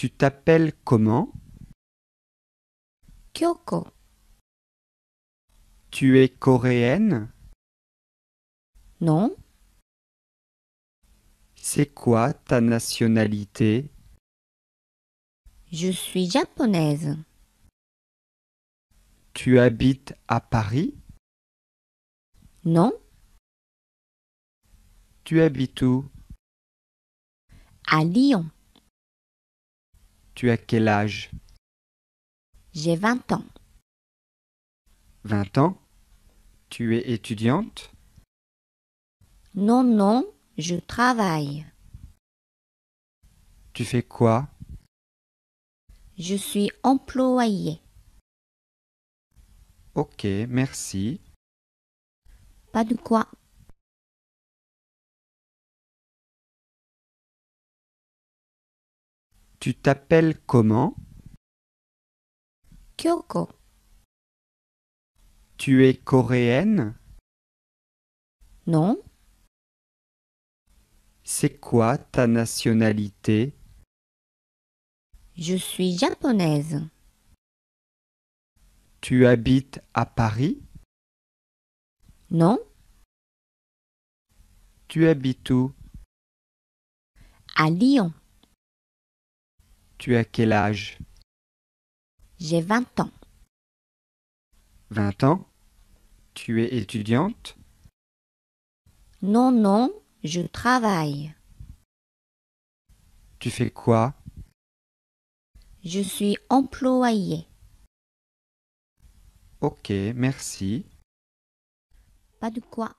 Tu t'appelles comment Kyoko. Tu es coréenne Non. C'est quoi ta nationalité Je suis japonaise. Tu habites à Paris Non. Tu habites où À Lyon. Tu as quel âge J'ai 20 ans. 20 ans Tu es étudiante Non, non, je travaille. Tu fais quoi Je suis employée. Ok, merci. Pas de quoi. Tu t'appelles comment Kyoko. Tu es coréenne Non. C'est quoi ta nationalité Je suis japonaise. Tu habites à Paris Non. Tu habites où À Lyon. Tu as quel âge J'ai 20 ans. 20 ans Tu es étudiante Non, non, je travaille. Tu fais quoi Je suis employée. Ok, merci. Pas de quoi.